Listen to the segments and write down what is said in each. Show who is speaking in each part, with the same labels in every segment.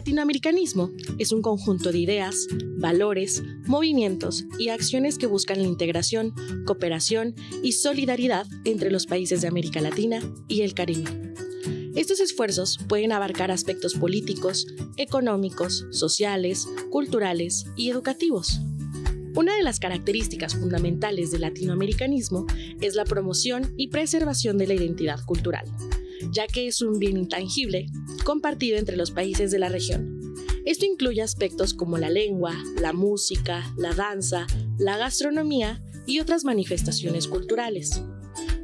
Speaker 1: latinoamericanismo es un conjunto de ideas, valores, movimientos y acciones que buscan la integración, cooperación y solidaridad entre los países de América Latina y el Caribe. Estos esfuerzos pueden abarcar aspectos políticos, económicos, sociales, culturales y educativos. Una de las características fundamentales del latinoamericanismo es la promoción y preservación de la identidad cultural, ya que es un bien intangible compartido entre los países de la región. Esto incluye aspectos como la lengua, la música, la danza, la gastronomía y otras manifestaciones culturales.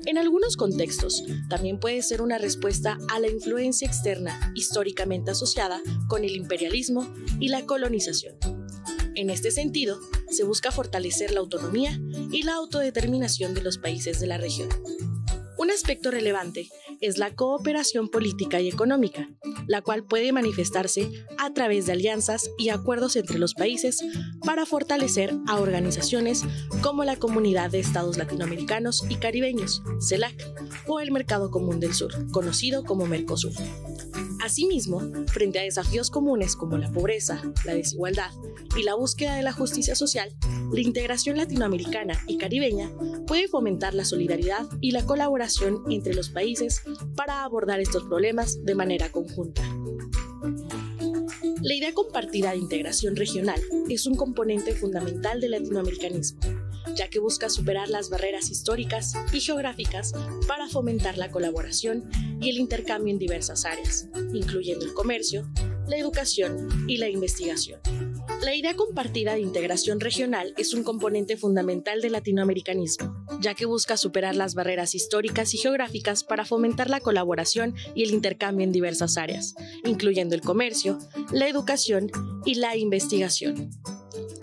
Speaker 1: En algunos contextos, también puede ser una respuesta a la influencia externa históricamente asociada con el imperialismo y la colonización. En este sentido, se busca fortalecer la autonomía y la autodeterminación de los países de la región. Un aspecto relevante es la cooperación política y económica, la cual puede manifestarse a través de alianzas y acuerdos entre los países para fortalecer a organizaciones como la Comunidad de Estados Latinoamericanos y Caribeños, CELAC, o el Mercado Común del Sur, conocido como Mercosur. Asimismo, frente a desafíos comunes como la pobreza, la desigualdad y la búsqueda de la justicia social, la integración latinoamericana y caribeña puede fomentar la solidaridad y la colaboración entre los países para abordar estos problemas de manera conjunta. La idea compartida de integración regional es un componente fundamental del latinoamericanismo ya que busca superar las barreras históricas y geográficas para fomentar la colaboración y el intercambio en diversas áreas, incluyendo el comercio, la educación y la investigación. La idea compartida de integración regional es un componente fundamental del latinoamericanismo, ya que busca superar las barreras históricas y geográficas para fomentar la colaboración y el intercambio en diversas áreas, incluyendo el comercio, la educación y la investigación.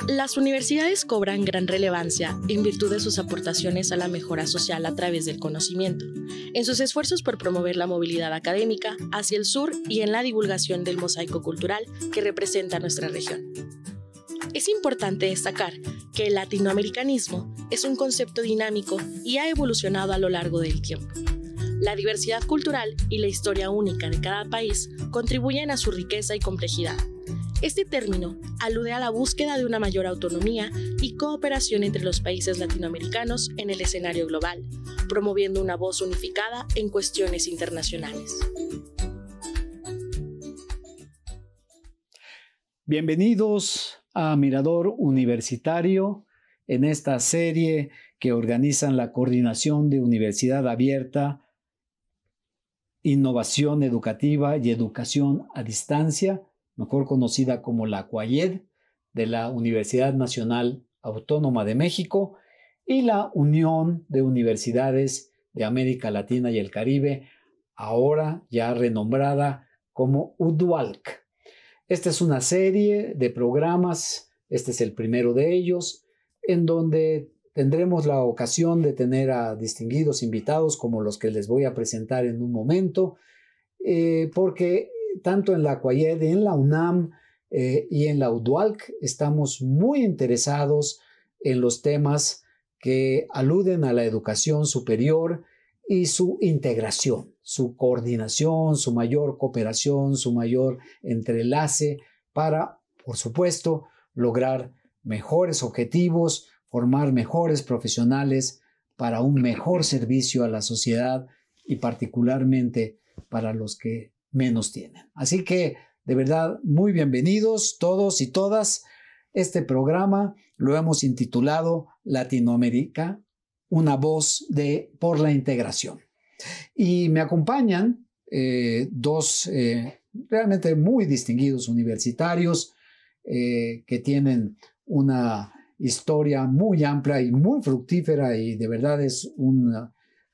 Speaker 1: Las universidades cobran gran relevancia en virtud de sus aportaciones a la mejora social a través del conocimiento, en sus esfuerzos por promover la movilidad académica hacia el sur y en la divulgación del mosaico cultural que representa nuestra región. Es importante destacar que el latinoamericanismo es un concepto dinámico y ha evolucionado a lo largo del tiempo. La diversidad cultural y la historia única de cada país contribuyen a su riqueza y complejidad, este término alude a la búsqueda de una mayor autonomía y cooperación entre los países latinoamericanos en el escenario global, promoviendo una voz unificada en cuestiones internacionales.
Speaker 2: Bienvenidos a Mirador Universitario en esta serie que organizan la Coordinación de Universidad Abierta, Innovación Educativa y Educación a Distancia mejor conocida como la CUAYED, de la Universidad Nacional Autónoma de México y la Unión de Universidades de América Latina y el Caribe, ahora ya renombrada como UDUALC. Esta es una serie de programas, este es el primero de ellos, en donde tendremos la ocasión de tener a distinguidos invitados como los que les voy a presentar en un momento, eh, porque tanto en la CUAED, en la UNAM eh, y en la UDUALC estamos muy interesados en los temas que aluden a la educación superior y su integración, su coordinación, su mayor cooperación, su mayor entrelace para, por supuesto, lograr mejores objetivos, formar mejores profesionales para un mejor servicio a la sociedad y particularmente para los que menos tienen. Así que, de verdad, muy bienvenidos todos y todas. Este programa lo hemos intitulado Latinoamérica, una voz de, por la integración. Y me acompañan eh, dos eh, realmente muy distinguidos universitarios eh, que tienen una historia muy amplia y muy fructífera y de verdad es un,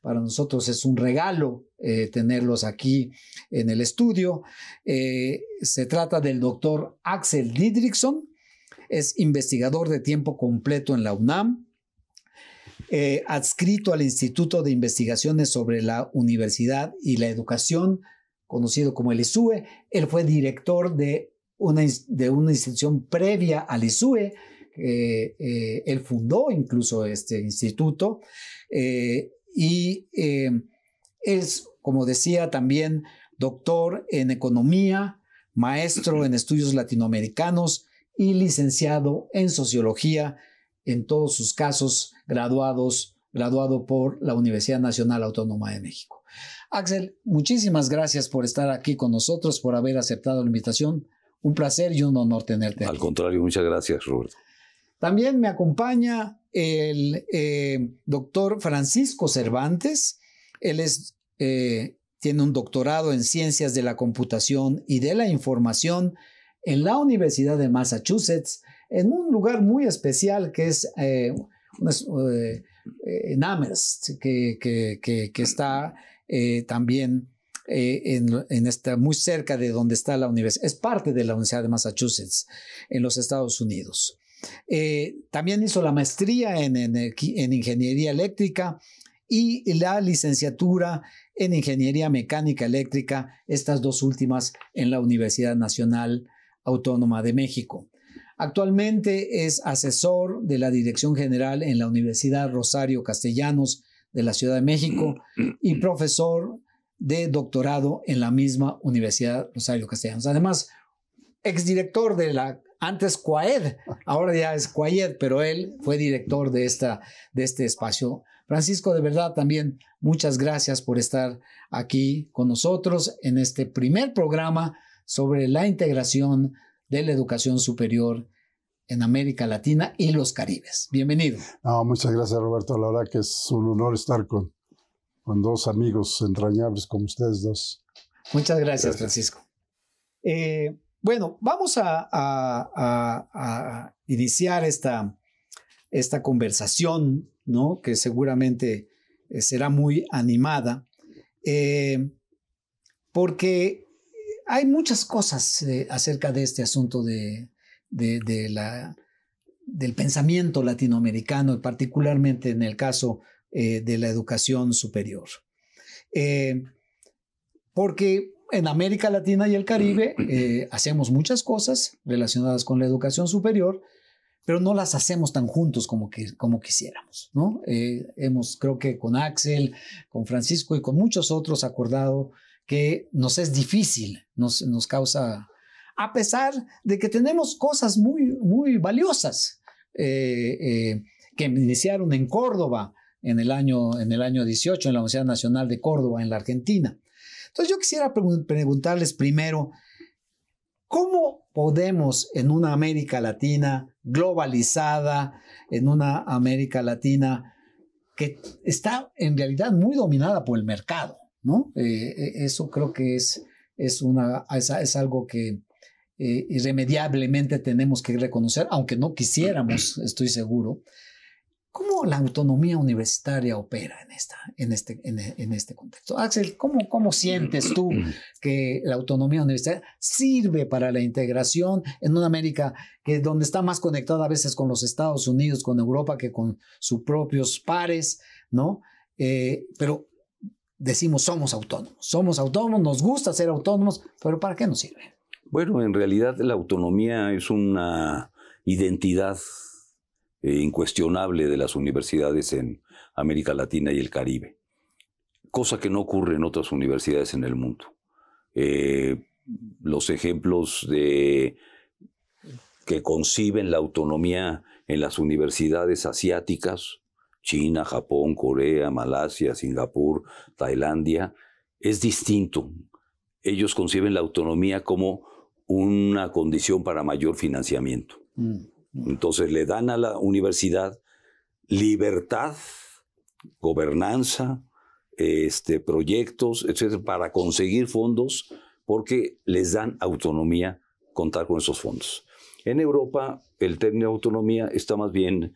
Speaker 2: para nosotros es un regalo eh, tenerlos aquí en el estudio. Eh, se trata del doctor Axel Didrikson, es investigador de tiempo completo en la UNAM, eh, adscrito al Instituto de Investigaciones sobre la Universidad y la Educación, conocido como el ISUE. Él fue director de una, de una institución previa al ISUE. E, él fundó incluso este instituto y es como decía también, doctor en economía, maestro en estudios latinoamericanos y licenciado en sociología, en todos sus casos graduados, graduado por la Universidad Nacional Autónoma de México. Axel, muchísimas gracias por estar aquí con nosotros, por haber aceptado la invitación. Un placer y un honor tenerte.
Speaker 3: Al contrario, muchas gracias, Roberto.
Speaker 2: También me acompaña el eh, doctor Francisco Cervantes. Él es eh, tiene un doctorado en ciencias de la computación y de la información en la Universidad de Massachusetts, en un lugar muy especial que es eh, eh, en Amherst, que, que, está también en, muy cerca de donde está la universidad. Es parte de la Universidad de Massachusetts en los Estados Unidos. también hizo la maestría en, en, en, ingeniería eléctrica y la licenciatura en Ingeniería Mecánica Eléctrica, estas dos últimas en la Universidad Nacional Autónoma de México. Actualmente es asesor de la Dirección General en la Universidad Rosario Castellanos de la Ciudad de México y profesor de doctorado en la misma Universidad Rosario Castellanos. Además, exdirector de la antes CUAED, ahora ya es CUAED, pero él fue director de, esta, de este espacio Francisco, de verdad también muchas gracias por estar aquí con nosotros en este primer programa sobre la integración de la educación superior en América Latina y los Caribes.
Speaker 4: Bienvenido. muchas gracias, Roberto. La verdad que es un honor estar con, con dos amigos entrañables como ustedes dos. Muchas gracias, Francisco.
Speaker 2: Eh, bueno, vamos a, iniciar esta, esta conversación que seguramente eh, será muy animada, eh, porque hay muchas cosas eh, acerca de este asunto de, del pensamiento latinoamericano, particularmente en el caso de la educación superior. porque en América Latina y el Caribe hacemos muchas cosas relacionadas con la educación superior, pero no las hacemos tan juntos como, que, como quisiéramos, ¿no? Eh, hemos, creo que con Axel, con Francisco y con muchos otros acordado que nos es difícil, nos, causa, a pesar de que tenemos cosas muy, muy valiosas eh, eh, que iniciaron en Córdoba en el, año, en el año 18, en la Universidad Nacional de Córdoba, en la Argentina. Entonces yo quisiera preguntarles primero, ¿Cómo podemos en una América Latina globalizada, en una América Latina que está en realidad muy dominada por el mercado? ¿no? Eh, eh, eso creo que es, es, algo que eh, irremediablemente tenemos que reconocer, aunque no quisiéramos, estoy seguro. ¿Cómo la autonomía universitaria opera en, esta, en, este, en, este contexto? Axel, ¿cómo, ¿cómo, sientes tú que la autonomía universitaria sirve para la integración en una América que donde está más conectada a veces con los Estados Unidos, con Europa, que con sus propios pares, ¿no? Eh, pero decimos somos autónomos, somos autónomos, nos gusta ser autónomos, pero ¿para qué nos sirve?
Speaker 3: Bueno, en realidad la autonomía es una identidad eh, incuestionable de las universidades en América Latina y el Caribe, cosa que no ocurre en otras universidades en el mundo. Eh, los ejemplos de que conciben la autonomía en las universidades asiáticas, China, Japón, Corea, Malasia, Singapur, Tailandia, es distinto. Ellos conciben la autonomía como una condición para mayor financiamiento. Mm. Entonces le dan a la universidad libertad, gobernanza, este, proyectos, etcétera, para conseguir fondos, porque les dan autonomía contar con esos fondos. En Europa, el término autonomía está más bien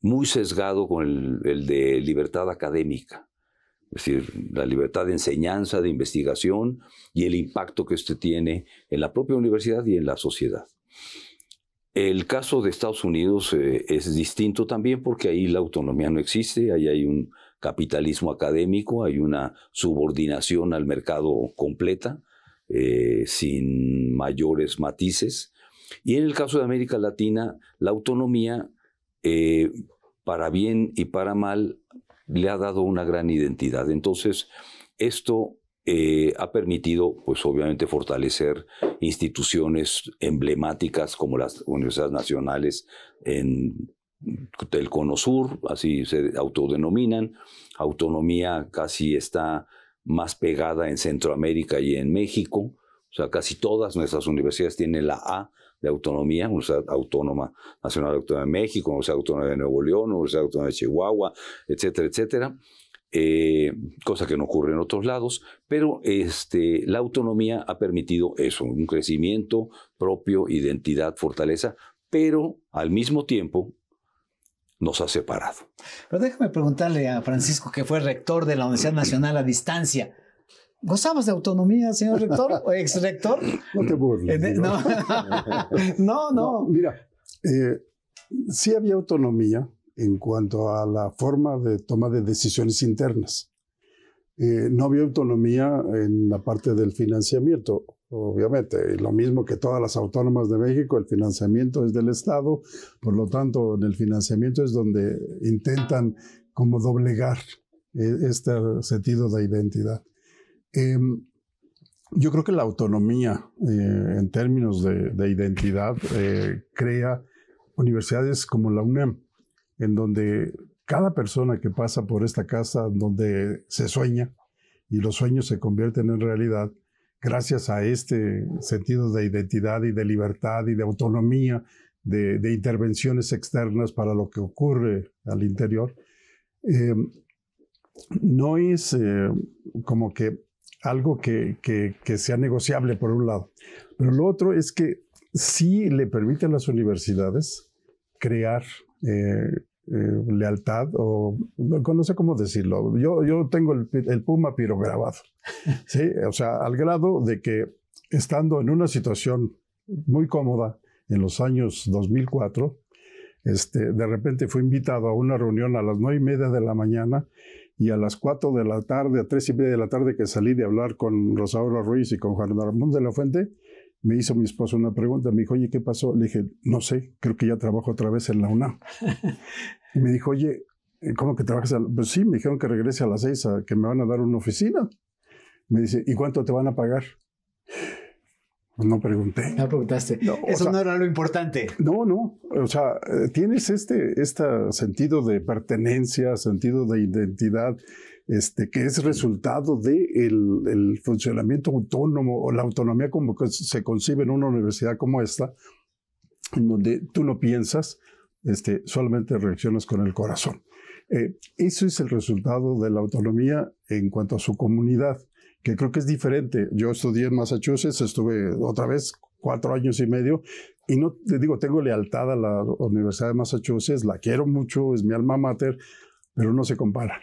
Speaker 3: muy sesgado con el, de libertad académica, es decir, la libertad de enseñanza, de investigación y el impacto que esto tiene en la propia universidad y en la sociedad. El caso de Estados Unidos eh, es distinto también porque ahí la autonomía no existe, ahí hay un capitalismo académico, hay una subordinación al mercado completa, eh, sin mayores matices. Y en el caso de América Latina, la autonomía, eh, para bien y para mal, le ha dado una gran identidad. Entonces, esto eh, ha permitido, pues obviamente, fortalecer instituciones emblemáticas como las universidades nacionales en, del Cono Sur, así se autodenominan. Autonomía casi está más pegada en Centroamérica y en México. O sea, casi todas nuestras universidades tienen la A de autonomía, Universidad Autónoma Nacional Autónoma de México, Universidad Autónoma de Nuevo León, Universidad Autónoma de Chihuahua, etcétera, etcétera. Eh, cosa que no ocurre en otros lados, pero este, la autonomía ha permitido eso, un crecimiento propio, identidad, fortaleza, pero al mismo tiempo nos ha separado.
Speaker 2: Pero déjame preguntarle a Francisco, que fue rector de la Universidad Nacional a distancia. ¿Gozabas de autonomía, señor rector o ex rector? No te
Speaker 4: burles. No, no. no. mira, eh, sí había autonomía, en cuanto a la forma de toma de decisiones internas. Eh, no había autonomía en la parte del financiamiento, obviamente. Lo mismo que todas las autónomas de México, el financiamiento es del Estado, por lo tanto, en el financiamiento es donde intentan como doblegar eh, este sentido de identidad. Em, yo creo que la autonomía eh, en términos de, de identidad crea universidades como la UNAM, en donde cada persona que pasa por esta casa, donde se sueña y los sueños se convierten en realidad, gracias a este sentido de identidad y de libertad y de autonomía, de, intervenciones externas para lo que ocurre al interior, em, no es eh, como que algo que, sea negociable por un lado. Pero lo otro es que sí le permiten a las universidades crear eh, eh, lealtad o no, sé cómo decirlo. Yo, yo tengo el, puma pirograbado, ¿sí? O sea, al grado de que estando en una situación muy cómoda en los años 2004, este, de repente fui invitado a una reunión a las nueve y media de la mañana y a las 4 de la tarde, a 3 y media de la tarde que salí de hablar con Rosaura Ruiz y con Juan Ramón de la Fuente, me hizo mi esposo una pregunta, me dijo, oye, ¿qué pasó? Le dije, no sé, creo que ya trabajo otra vez en la UNAM. y me dijo, oye, ¿cómo que trabajas? Pues sí, me dijeron que regrese a las seis, a que me van a dar una oficina. Me dice, ¿y cuánto te van a pagar? Pues no pregunté. No preguntaste. Eso no era lo importante. No, no. O sea, eh, tienes este, este sentido de pertenencia, sentido de identidad este, que es resultado del de el, funcionamiento autónomo o la autonomía como se concibe en una universidad como esta, en donde tú no piensas, este, solamente reaccionas con el corazón. Eh, eso es el resultado de la autonomía en cuanto a su comunidad, que creo que es diferente. Yo estudié en Massachusetts, estuve otra vez cuatro años y medio, y no te digo, tengo lealtad a la Universidad de Massachusetts, la quiero mucho, es mi alma mater, pero no se compara.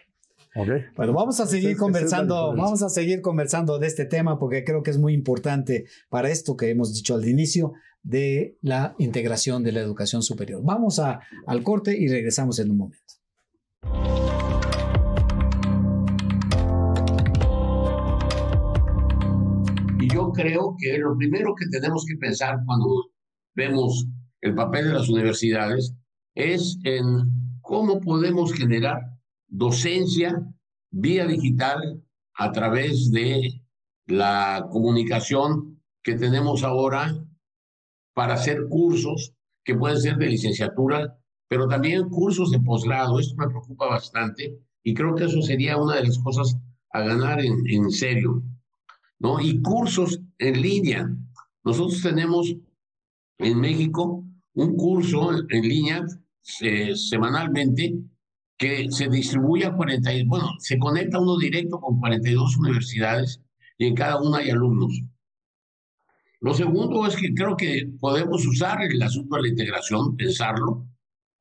Speaker 4: Bueno, vamos a seguir conversando, vamos
Speaker 2: a seguir conversando de este tema porque creo que es muy importante para esto que hemos dicho al inicio de la integración de la educación superior. Vamos a, al corte y regresamos en un momento.
Speaker 5: Y yo creo que lo primero que tenemos que pensar cuando vemos el papel de las universidades es en cómo podemos generar docencia vía digital a través de la comunicación que tenemos ahora para hacer cursos que pueden ser de licenciatura, pero también cursos de posgrado. Esto me preocupa bastante y creo que eso sería una de las cosas a ganar en, serio. ¿no? Y cursos en línea. Nosotros tenemos en México un curso en línea eh, semanalmente que se distribuya a 40, bueno, se conecta uno directo con 42 universidades y en cada una hay alumnos. Lo segundo es que creo que podemos usar el asunto de la integración, pensarlo,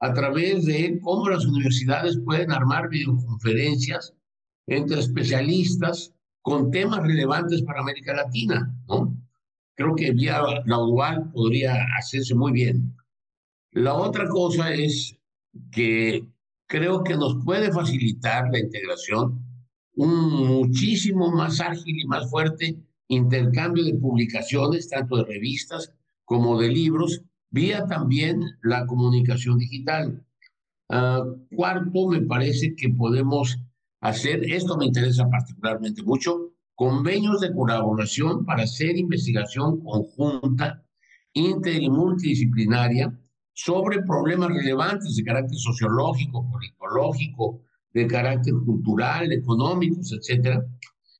Speaker 5: a través de cómo las universidades pueden armar videoconferencias entre especialistas con temas relevantes para América Latina, ¿no? Creo que vía la UAL podría hacerse muy bien. La otra cosa es que creo que nos puede facilitar la integración un muchísimo más ágil y más fuerte intercambio de publicaciones, tanto de revistas como de libros, vía también la comunicación digital. Ah, cuarto, me parece que podemos hacer, esto me interesa particularmente mucho, convenios de colaboración para hacer investigación conjunta, inter y multidisciplinaria, sobre problemas relevantes de carácter sociológico, político, de carácter cultural, económicos, etcétera,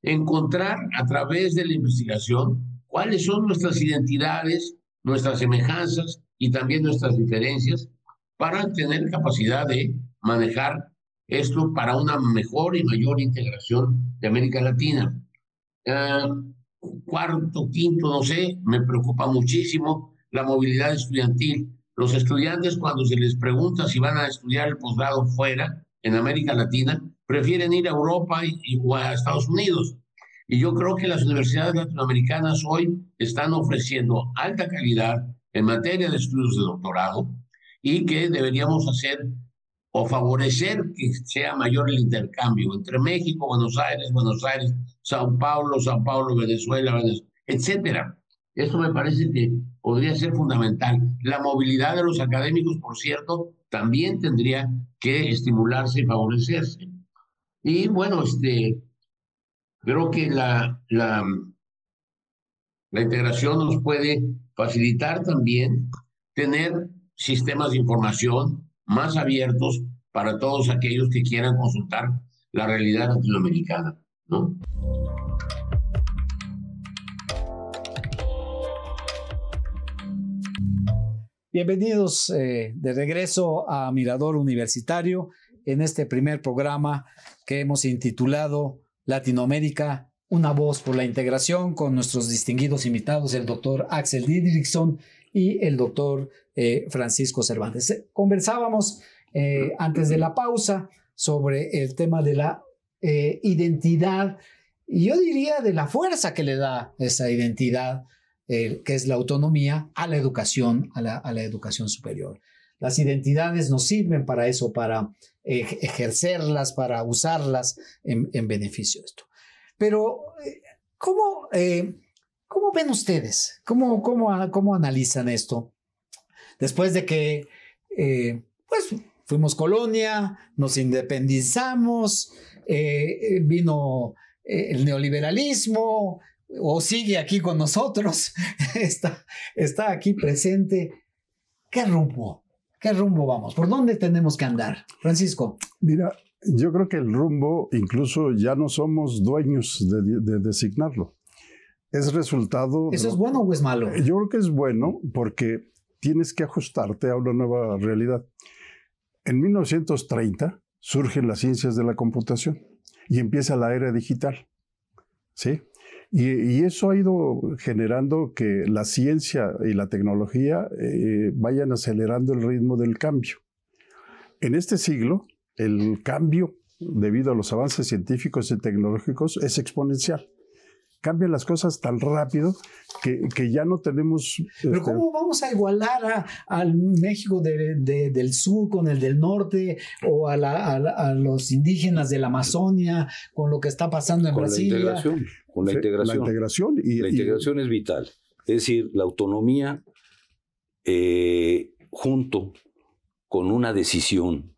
Speaker 5: encontrar a través de la investigación cuáles son nuestras identidades, nuestras semejanzas y también nuestras diferencias para tener capacidad de manejar esto para una mejor y mayor integración de América Latina. Ah, cuarto, quinto, no sé, me preocupa muchísimo la movilidad estudiantil los estudiantes cuando se les pregunta si van a estudiar el posgrado fuera, en América Latina, prefieren ir a Europa y, o a Estados Unidos. Y yo creo que las universidades latinoamericanas hoy están ofreciendo alta calidad en materia de estudios de doctorado y que deberíamos hacer o favorecer que sea mayor el intercambio entre México, Buenos Aires, Buenos Aires, Sao Paulo, Sao Paulo, Venezuela, Venezuela etcétera. Eso me parece que podría ser fundamental. La movilidad de los académicos, por cierto, también tendría que estimularse y favorecerse. Y bueno, este, creo que la, la, la integración nos puede facilitar también tener sistemas de información más abiertos para todos aquellos que quieran consultar la realidad latinoamericana, ¿no?
Speaker 2: Bienvenidos eh, de regreso a Mirador Universitario en este primer programa que hemos intitulado Latinoamérica, una voz por la integración con nuestros distinguidos invitados, el doctor Axel Didrikson y el doctor eh, Francisco Cervantes. Eh, conversábamos antes de la pausa sobre el tema de la identidad y yo diría de la fuerza que le da esa identidad eh, que es la autonomía, a la educación, a la, educación superior. Las identidades nos sirven para eso, para ejercerlas, para usarlas en, beneficio de esto. Pero, eh, eh, ¿cómo, ven ustedes? ¿Cómo, cómo, ah, cómo analizan esto? Después de que, pues, fuimos colonia, nos independizamos, vino el neoliberalismo, o sigue aquí con nosotros, está, está aquí presente. ¿Qué rumbo? ¿Qué rumbo vamos? ¿Por dónde tenemos que andar?
Speaker 4: Francisco. Mira, yo creo que el rumbo incluso ya no somos dueños de, de designarlo. Es resultado... ¿Eso es bueno o es malo? Yo creo que es bueno porque tienes que ajustarte a una nueva realidad. En 1930 surgen las ciencias de la computación y empieza la era digital. ¿Sí? Y, eso ha ido generando que la ciencia y la tecnología eh, vayan acelerando el ritmo del cambio. En este siglo, el cambio, debido a los avances científicos y tecnológicos, es exponencial cambian las cosas tan rápido que, ya no tenemos... Pero este, ¿cómo
Speaker 2: vamos a igualar al México del sur con el del norte o a, los indígenas de la Amazonia con lo que está pasando en con La integración,
Speaker 4: con la integración. La integración, y, la integración
Speaker 3: es vital. Es decir, la autonomía eh, junto con una decisión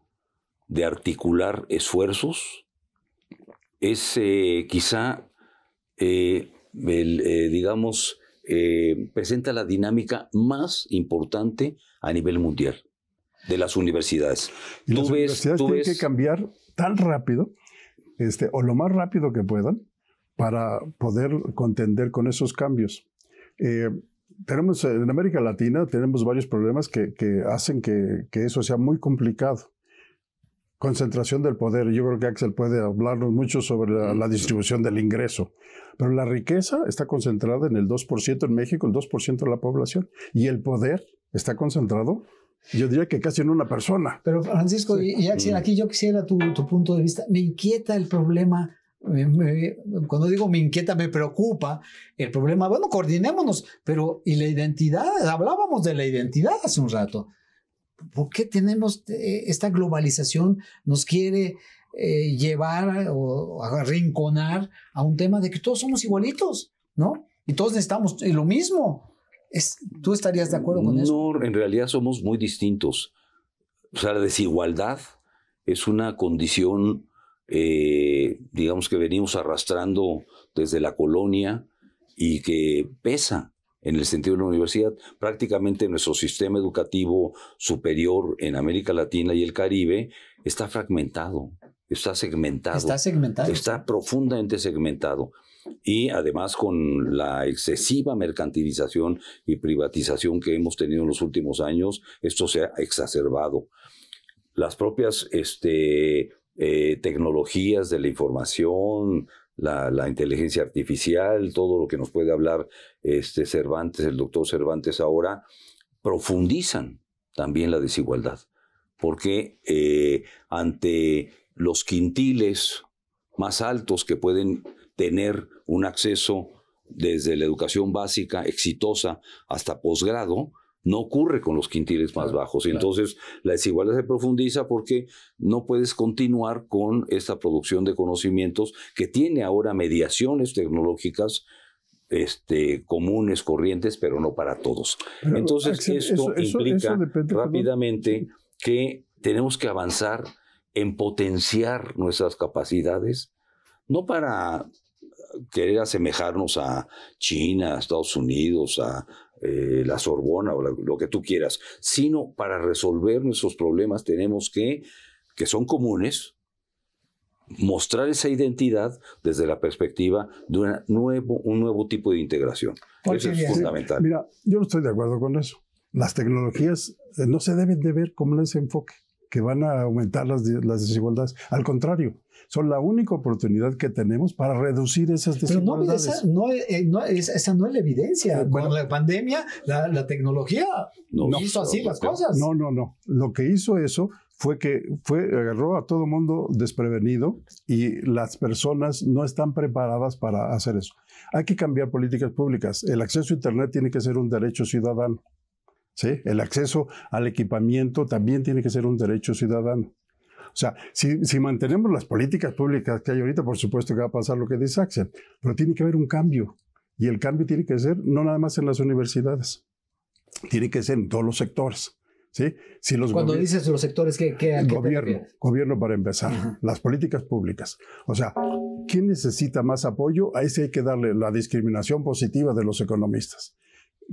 Speaker 3: de articular esfuerzos es eh, quizá eh, eh, digamos, eh, presenta la dinámica más importante a nivel mundial de las universidades. las universidades tienen que
Speaker 4: cambiar tan rápido, este, o lo más rápido que puedan, para poder contender con esos cambios. tenemos en América Latina tenemos varios problemas que, hacen que, eso sea muy complicado concentración del poder. Yo creo que Axel puede hablarnos mucho sobre la, distribución del ingreso, pero la riqueza está concentrada en el 2% en México, el 2% de la población, y el poder está concentrado yo diría que casi en una persona. Pero
Speaker 2: Francisco y Axel, aquí yo quisiera tu, punto de vista. Me inquieta el problema. cuando digo me inquieta, me preocupa el problema. Bueno, coordinémonos, pero ¿y la identidad? Hablábamos de la identidad hace un rato. ¿por qué tenemos eh, esta globalización? Nos quiere eh, llevar o arrinconar a un tema de que todos somos igualitos, ¿no? Y todos necesitamos lo mismo. ¿Tú estarías de acuerdo con eso?
Speaker 3: No, en realidad somos muy distintos. O sea, la desigualdad es una condición, eh, digamos, que venimos arrastrando desde la colonia y que pesa en el sentido de la universidad, prácticamente nuestro sistema educativo superior en América Latina y el Caribe está fragmentado, está segmentado. Está segmentado. Está profundamente segmentado. Y además con la excesiva mercantilización y privatización que hemos tenido en los últimos años, esto se ha exacerbado. Las propias este, eh, tecnologías de la información, la, inteligencia artificial, todo lo que nos puede hablar este Cervantes, el doctor Cervantes ahora, profundizan también la desigualdad. Porque eh, ante los quintiles más altos que pueden tener un acceso desde la educación básica exitosa hasta posgrado, no ocurre con los quintiles más bajos. Y entonces la desigualdad se profundiza porque no puedes continuar con esta producción de conocimientos que tiene ahora mediaciones tecnológicas este, comunes, corrientes, pero no para todos. entonces esto implica rápidamente que tenemos que avanzar en potenciar nuestras capacidades, no para querer asemejarnos a China, a Estados Unidos, a, eh, la Sorbona o lo que tú quieras, sino para resolver nuestros problemas tenemos que, que son comunes, mostrar esa identidad desde la perspectiva de nuevo, un nuevo tipo de integración. Eso es fundamental.
Speaker 4: mira, yo no estoy de acuerdo con eso. Las tecnologías eh, no se deben de ver como ese enfoque que van a aumentar las desigualdades. Al contrario, son la única oportunidad que tenemos para reducir esas desigualdades. Pero
Speaker 2: no, esa no, eh, esa no es la evidencia. Eh, bueno, Con la pandemia, la, tecnología no, hizo así las cosas. No, no,
Speaker 4: no. Lo que hizo eso fue que fue, agarró a todo mundo desprevenido y las personas no están preparadas para hacer eso. Hay que cambiar políticas públicas. El acceso a Internet tiene que ser un derecho ciudadano. ¿sí? El acceso al equipamiento también tiene que ser un derecho ciudadano. O sea, si, mantenemos las políticas públicas que hay ahorita, por supuesto que va a pasar lo que dice Axel, pero tiene que haber un cambio. Y el cambio tiene que ser no nada más en las universidades, tiene que ser en todos los sectores. ¿sí? Cuando dices
Speaker 2: los sectores, ¿qué, qué, el gobierno,
Speaker 4: gobierno para empezar, las políticas públicas. O sea, ¿quién necesita más apoyo? A ese hay que darle la discriminación positiva de los economistas.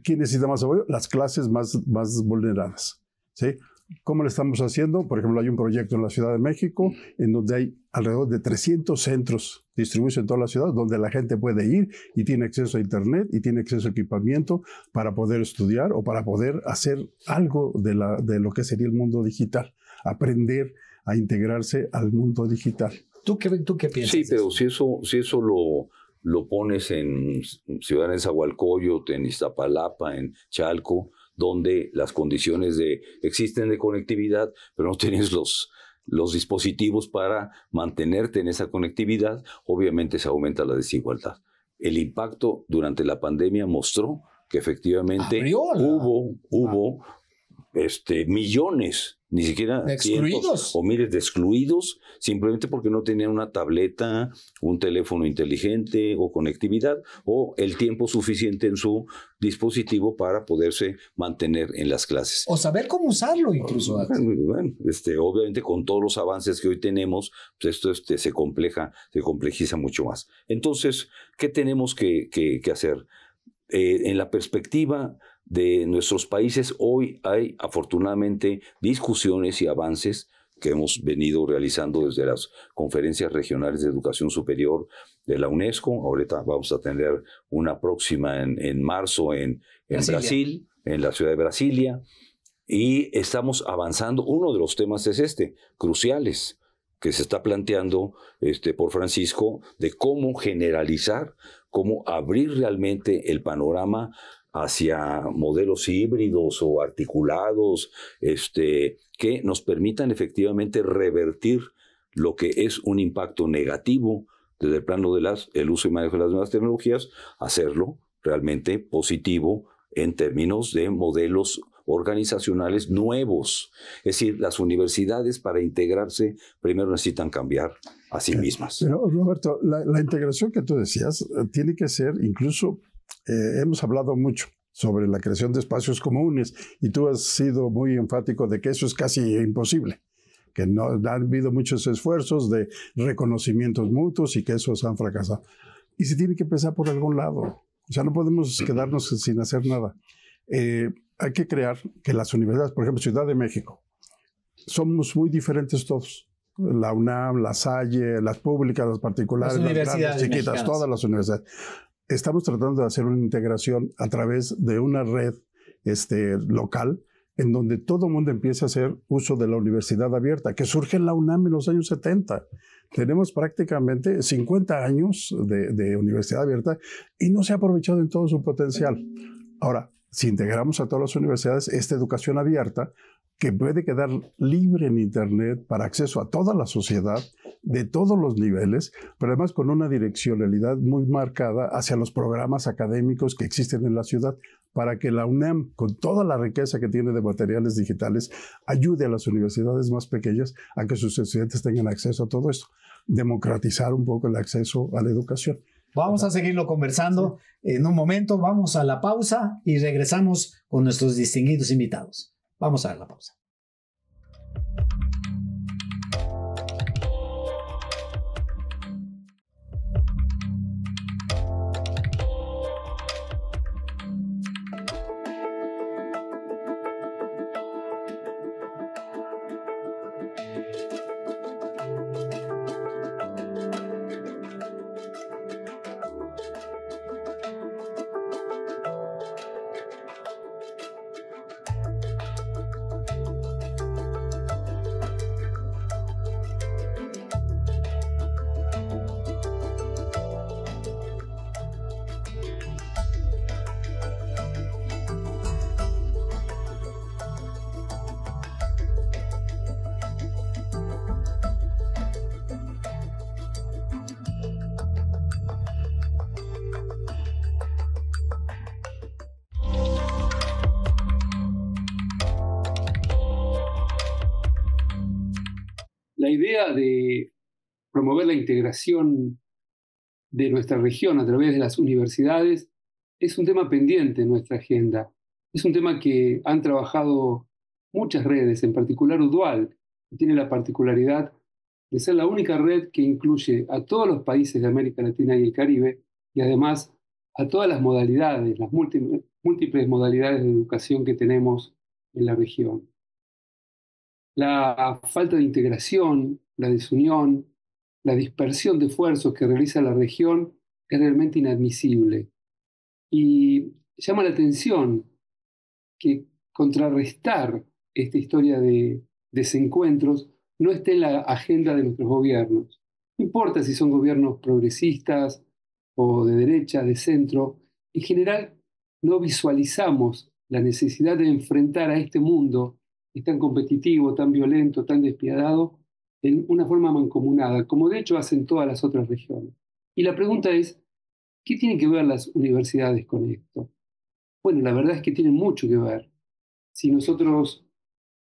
Speaker 4: ¿Quién necesita más apoyo? Las clases más, más vulneradas. ¿sí? ¿Cómo lo estamos haciendo? Por ejemplo, hay un proyecto en la Ciudad de México en donde hay alrededor de 300 centros distribuidos en toda la ciudad donde la gente puede ir y tiene acceso a Internet y tiene acceso a equipamiento para poder estudiar o para poder hacer algo de, lo que sería el mundo digital, aprender a integrarse al mundo digital. ¿Tú qué,
Speaker 3: tú qué piensas? Sí, pero si eso, si eso lo, lo pones en Ciudad de Zahualcoyot, en Iztapalapa, en Chalco, donde las condiciones de, existen de conectividad, pero no tienes los, los dispositivos para mantenerte en esa conectividad, obviamente se aumenta la desigualdad. El impacto durante la pandemia mostró que efectivamente hubo, hubo ah este, millones, ni siquiera o miles de excluidos, simplemente porque no tenían una tableta, un teléfono inteligente o conectividad o el tiempo suficiente en su dispositivo para poderse mantener en las clases.
Speaker 2: O saber cómo usarlo
Speaker 3: incluso. Bueno, este, obviamente con todos los avances que hoy tenemos, pues esto este, se compleja, se complejiza mucho más. Entonces, ¿qué tenemos que, hacer? Eh, en la perspectiva de nuestros países, hoy hay afortunadamente discusiones y avances que hemos venido realizando desde las conferencias regionales de educación superior de la UNESCO. Ahorita vamos a tener una próxima en, en marzo en, en Brasil, en la ciudad de Brasilia. Y estamos avanzando. Uno de los temas es este, cruciales, que se está planteando este, por Francisco, de cómo generalizar, cómo abrir realmente el panorama hacia modelos híbridos o articulados este, que nos permitan efectivamente revertir lo que es un impacto negativo desde el plano del de uso y manejo de las nuevas tecnologías, hacerlo realmente positivo en términos de modelos organizacionales nuevos. Es decir, las universidades para integrarse primero necesitan cambiar a sí eh, mismas.
Speaker 4: Pero Roberto, la integración que tú decías eh, tiene que ser incluso eh, hemos hablado mucho sobre la creación de espacios comunes y tú has sido muy enfático de que eso es casi imposible, que no han habido muchos esfuerzos de reconocimientos mutuos y que esos han fracasado. Y se tiene que empezar por algún lado. O sea, no podemos quedarnos sin hacer nada. Eh, hay que crear que las universidades, por ejemplo, Ciudad de México, somos muy diferentes todos la UNAM, la Salle, las públicas, las particulares, las, chiquitas, todas las universidades estamos tratando de hacer una integración a través de una red este, local en donde todo el mundo empiece a hacer uso de la universidad abierta, que surge en la UNAM en los años 70. Tenemos prácticamente 50 años de universidad abierta y no se ha aprovechado en todo su potencial. Ahora, si integramos a todas las universidades, esta educación abierta que puede quedar libre en Internet para acceso a toda la sociedad, de todos los niveles, pero además con una direccionalidad muy marcada hacia los programas académicos que existen en la ciudad, para que la UNAM, con toda la riqueza que tiene de materiales digitales, ayude a las universidades más pequeñas a que sus estudiantes tengan acceso a todo esto, democratizar un poco el acceso a la educación.
Speaker 2: Vamos a seguirlo conversando en un momento, vamos a la pausa y regresamos con nuestros distinguidos invitados. Vamos a ver la pausa.
Speaker 6: la idea de promover la integración de nuestra región a través de las universidades es un tema pendiente en nuestra agenda. Es un tema que han trabajado muchas redes, en particular Udual, que tiene la particularidad de ser la única red que incluye a todos los países de América Latina y el Caribe y además a todas las modalidades, las múltiples modalidades de educación que tenemos en la región la falta de integración, la desunión, la dispersión de esfuerzos que realiza la región es realmente inadmisible. Y llama la atención que contrarrestar esta historia de desencuentros no esté en la agenda de nuestros gobiernos. No importa si son gobiernos progresistas o de derecha, de centro, en general no visualizamos la necesidad de enfrentar a este mundo es tan competitivo, tan violento, tan despiadado, en una forma mancomunada, como de hecho hacen todas las otras regiones. Y la pregunta es, ¿qué tienen que ver las universidades con esto? Bueno, la verdad es que tienen mucho que ver. Si nosotros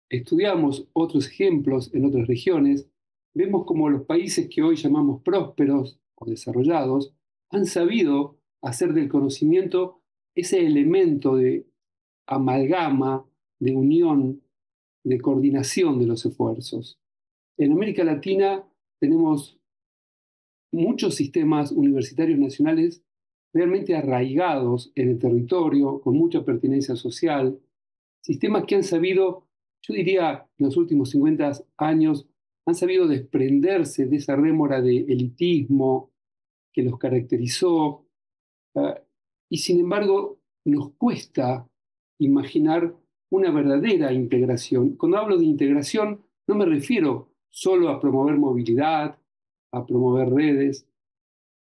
Speaker 6: estudiamos otros ejemplos en otras regiones, vemos como los países que hoy llamamos prósperos o desarrollados han sabido hacer del conocimiento ese elemento de amalgama, de unión, de coordinación de los esfuerzos. En América Latina tenemos muchos sistemas universitarios nacionales realmente arraigados en el territorio, con mucha pertinencia social, sistemas que han sabido, yo diría, en los últimos 50 años, han sabido desprenderse de esa rémora de elitismo que los caracterizó, ah, y sin embargo nos cuesta imaginar una verdadera integración. Cuando hablo de integración, no me refiero solo a promover movilidad, a promover redes,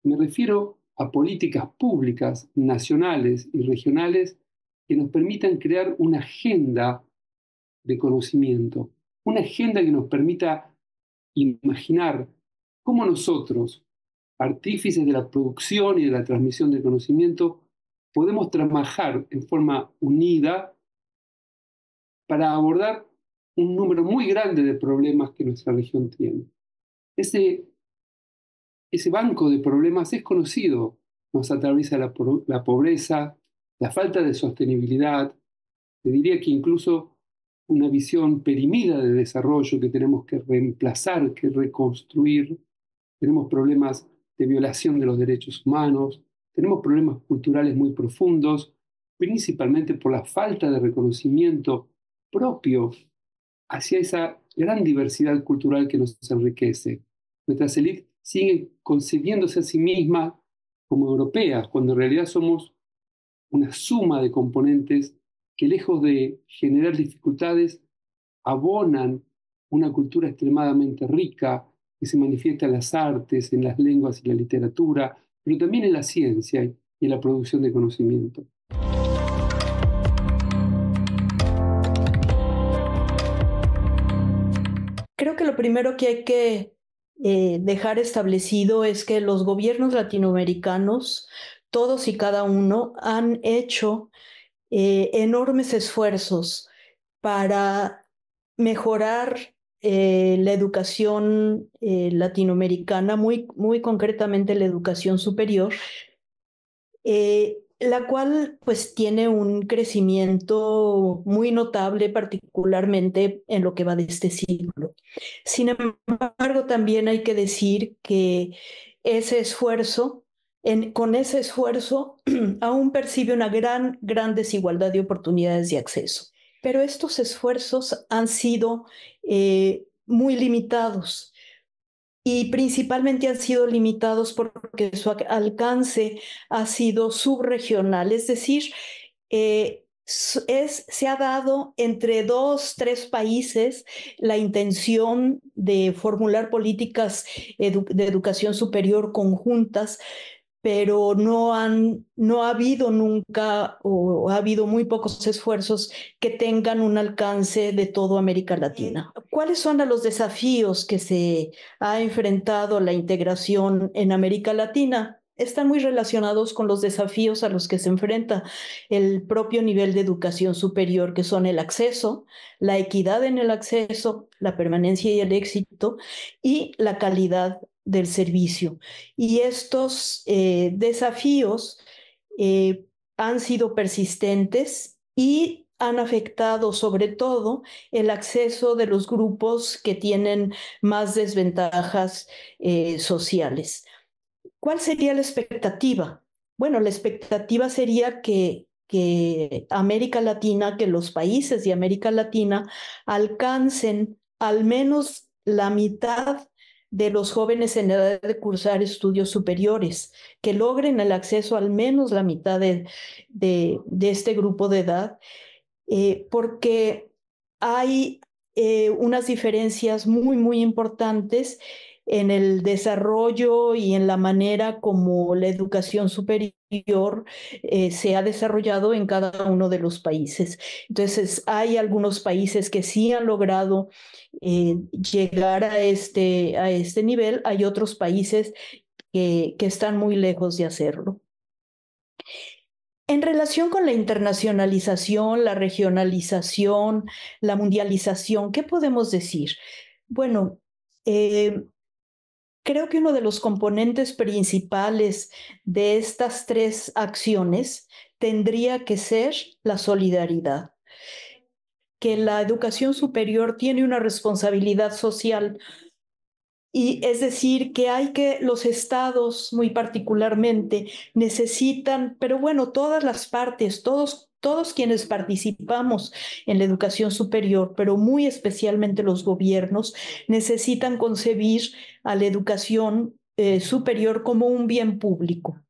Speaker 6: me refiero a políticas públicas nacionales y regionales que nos permitan crear una agenda de conocimiento, una agenda que nos permita imaginar cómo nosotros, artífices de la producción y de la transmisión de conocimiento, podemos trabajar en forma unida para abordar un número muy grande de problemas que nuestra región tiene. Ese, ese banco de problemas es conocido. Nos atraviesa la, la pobreza, la falta de sostenibilidad, te diría que incluso una visión perimida de desarrollo que tenemos que reemplazar, que reconstruir. Tenemos problemas de violación de los derechos humanos, tenemos problemas culturales muy profundos, principalmente por la falta de reconocimiento propio hacia esa gran diversidad cultural que nos enriquece. Nuestras élites sigue concebiéndose a sí misma como europeas, cuando en realidad somos una suma de componentes que lejos de generar dificultades, abonan una cultura extremadamente rica que se manifiesta en las artes, en las lenguas y la literatura, pero también en la ciencia y en la producción de conocimiento.
Speaker 7: creo que lo primero que hay que eh, dejar establecido es que los gobiernos latinoamericanos, todos y cada uno, han hecho eh, enormes esfuerzos para mejorar eh, la educación latinoamericana, muy, muy concretamente la educación superior la cual pues tiene un crecimiento muy notable, particularmente en lo que va de este siglo. Sin embargo, también hay que decir que ese esfuerzo, con ese esfuerzo, aún percibe una gran, desigualdad de oportunidades de acceso. Pero estos esfuerzos han sido eh, muy limitados y principalmente han sido limitados porque su alcance ha sido subregional, es decir, eh, se ha dado entre dos, tres países la intención de formular políticas de educación superior conjuntas, pero no, no ha habido nunca o ha habido muy pocos esfuerzos que tengan un alcance de toda América eh, Latina. ¿Cuáles son los desafíos que se ha enfrentado la integración en América Latina? Están muy relacionados con los desafíos a los que se enfrenta el propio nivel de educación superior, que son el acceso, la equidad en el acceso, la permanencia y el éxito, y la calidad del servicio. Y estos eh, desafíos eh, han sido persistentes y han afectado sobre todo el acceso de los grupos que tienen más desventajas eh, sociales. ¿Cuál sería la expectativa? Bueno, la expectativa sería que, que América Latina, que los países de América Latina alcancen al menos la mitad de los jóvenes en edad de cursar estudios superiores, que logren el acceso al menos la mitad de, este grupo de edad, eh, porque hay eh, unas diferencias muy, muy importantes en el desarrollo y en la manera como la educación superior eh, se ha desarrollado en cada uno de los países. Entonces, hay algunos países que sí han logrado eh, llegar a este, a este nivel, hay otros países que, están muy lejos de hacerlo. En relación con la internacionalización, la regionalización, la mundialización, ¿qué podemos decir? Bueno, eh, creo que uno de los componentes principales de estas tres acciones tendría que ser la solidaridad que la educación superior tiene una responsabilidad social y es decir, que hay que los estados muy particularmente necesitan, pero bueno, todas las partes, todos todos quienes participamos en la educación superior, pero muy especialmente los gobiernos, necesitan concebir a la educación eh, superior como un bien público.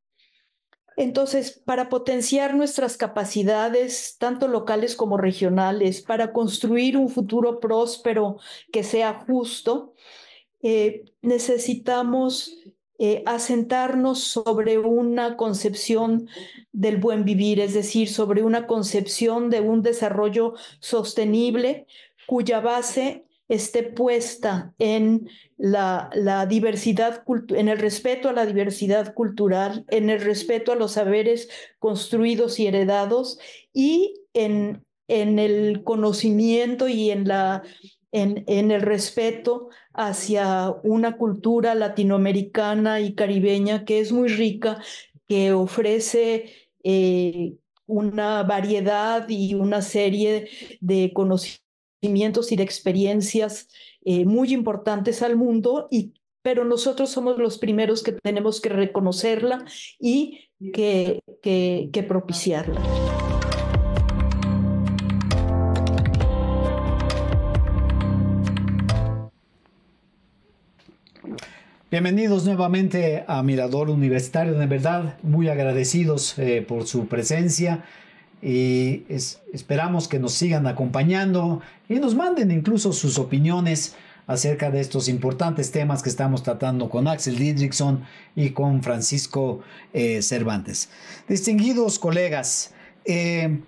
Speaker 7: Entonces, para potenciar nuestras capacidades, tanto locales como regionales, para construir un futuro próspero que sea justo, eh, necesitamos eh, asentarnos sobre una concepción del buen vivir, es decir, sobre una concepción de un desarrollo sostenible cuya base esté puesta en la, la diversidad, en el respeto a la diversidad cultural, en el respeto a los saberes construidos y heredados y en, en el conocimiento y en la en, el respeto hacia una cultura latinoamericana y caribeña que es muy rica, que ofrece eh, una variedad y una serie de conocimientos y de experiencias eh, muy importantes al mundo y pero nosotros somos los primeros que tenemos que reconocerla y que propiciarla.
Speaker 2: Bienvenidos nuevamente a Mirador Universitario, de verdad, muy agradecidos eh, por su presencia y esperamos que nos sigan acompañando y nos manden incluso sus opiniones acerca de estos importantes temas que estamos tratando con Axel Didrikson y con Francisco eh, Cervantes. Distinguidos colegas, eh,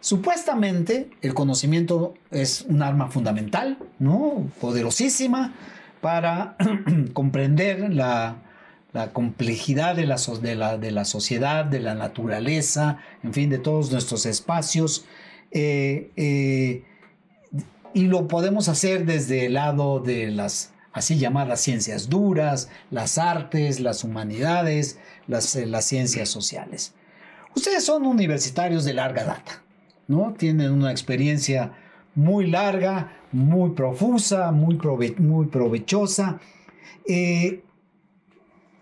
Speaker 2: supuestamente el conocimiento es un arma fundamental, ¿no? Poderosísima para comprender la, complejidad de la, sociedad, de la naturaleza, en fin, de todos nuestros espacios. Eh, eh, y lo podemos hacer desde el lado de las así llamadas ciencias duras, las artes, las humanidades, las, eh, las ciencias sociales. Ustedes son universitarios de larga data, ¿no? Tienen una experiencia muy larga, muy profusa, muy, muy provechosa. Eh,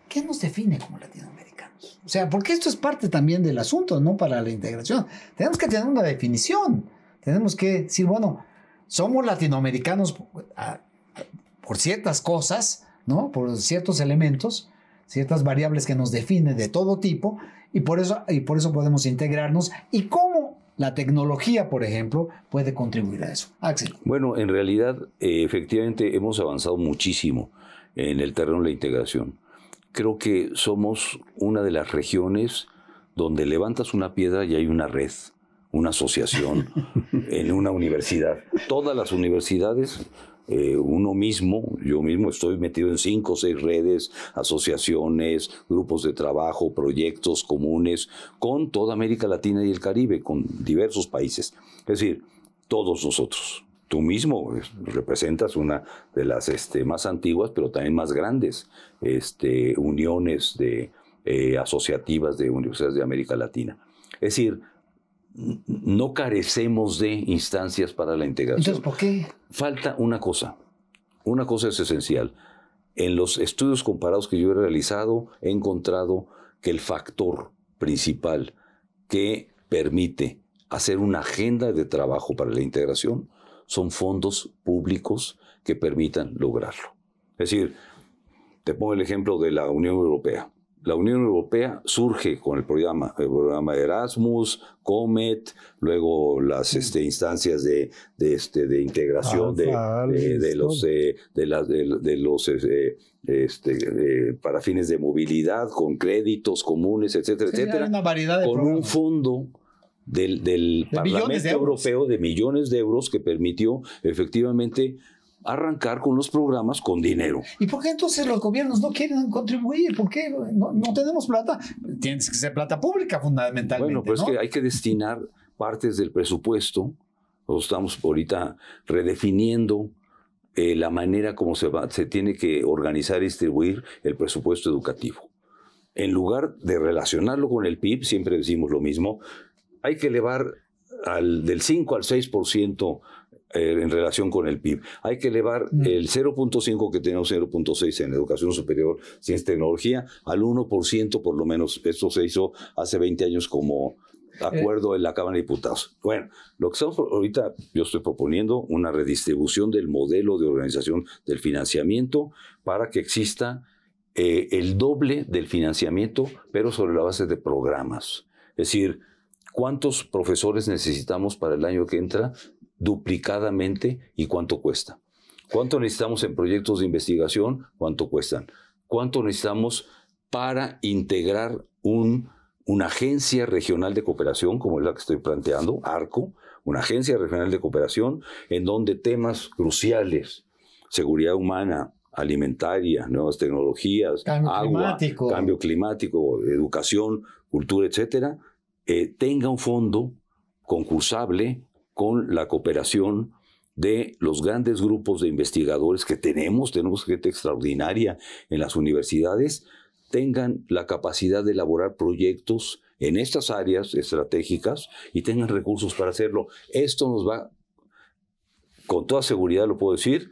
Speaker 2: ¿Qué nos define como latinoamericanos? O sea, porque esto es parte también del asunto, ¿no? Para la integración. Tenemos que tener una definición. Tenemos que decir, bueno, somos latinoamericanos ah, por ciertas cosas, ¿no? Por ciertos elementos, ciertas variables que nos definen de todo tipo, y por eso, y por eso podemos integrarnos. ¿Y cómo la tecnología, por ejemplo, puede contribuir a eso.
Speaker 3: Axel. Bueno, en realidad, eh, efectivamente, hemos avanzado muchísimo en el terreno de la integración. Creo que somos una de las regiones donde levantas una piedra y hay una red, una asociación, en una universidad. Todas las universidades eh, uno mismo, yo mismo estoy metido en cinco o seis redes, asociaciones, grupos de trabajo, proyectos comunes con toda América Latina y el Caribe, con diversos países. Es decir, todos nosotros. Tú mismo eh, representas una de las este, más antiguas, pero también más grandes este, uniones de, eh, asociativas de universidades de América Latina. Es decir, no carecemos de instancias para la integración. Entonces, ¿por qué? Falta una cosa. Una cosa es esencial. En los estudios comparados que yo he realizado, he encontrado que el factor principal que permite hacer una agenda de trabajo para la integración son fondos públicos que permitan lograrlo. Es decir, te pongo el ejemplo de la Unión Europea la Unión Europea surge con el programa, el programa Erasmus, Comet, luego las este, instancias de, de, este, de integración de, los, eh, de, las de, los eh, eh, este, para fines de movilidad, con créditos comunes, etcétera, etcétera. con un fondo del, Parlamento Europeo de millones de euros que permitió efectivamente arrancar con los programas con dinero.
Speaker 2: ¿Y por qué entonces los gobiernos no quieren contribuir? ¿Por qué no, tenemos plata?
Speaker 3: Tienes que ser plata pública fundamentalmente. Bueno, pues es que hay que destinar partes del presupuesto. Nosotros estamos ahorita redefiniendo eh, la manera como se, va, se tiene que organizar y distribuir el presupuesto educativo. En lugar de relacionarlo con el PIB, siempre decimos lo mismo, hay que elevar al, del 5 al 6% eh, en relación con el PIB. Hay que elevar mm. el 0.5 que tenemos 0.6 en educación superior, ciencia y tecnología, al 1% por lo menos. Esto se hizo hace 20 años como acuerdo eh. en la Cámara de Diputados. Bueno, lo que estamos ahorita, yo estoy proponiendo una redistribución del modelo de organización del financiamiento para que exista eh, el doble del financiamiento, pero sobre la base de programas. Es decir, ¿cuántos profesores necesitamos para el año que entra? duplicadamente y cuánto cuesta. ¿Cuánto necesitamos en proyectos de investigación? ¿Cuánto cuestan? ¿Cuánto necesitamos para integrar un, una agencia regional de cooperación, como es la que estoy planteando, ARCO, una agencia regional de cooperación, en donde temas cruciales, seguridad humana, alimentaria, nuevas tecnologías, cambio climático. cambio climático, educación, cultura, etcétera, eh, tenga un fondo concursable con la cooperación de los grandes grupos de investigadores que tenemos, tenemos gente extraordinaria en las universidades, tengan la capacidad de elaborar proyectos en estas áreas estratégicas y tengan recursos para hacerlo. Esto nos va, con toda seguridad lo puedo decir,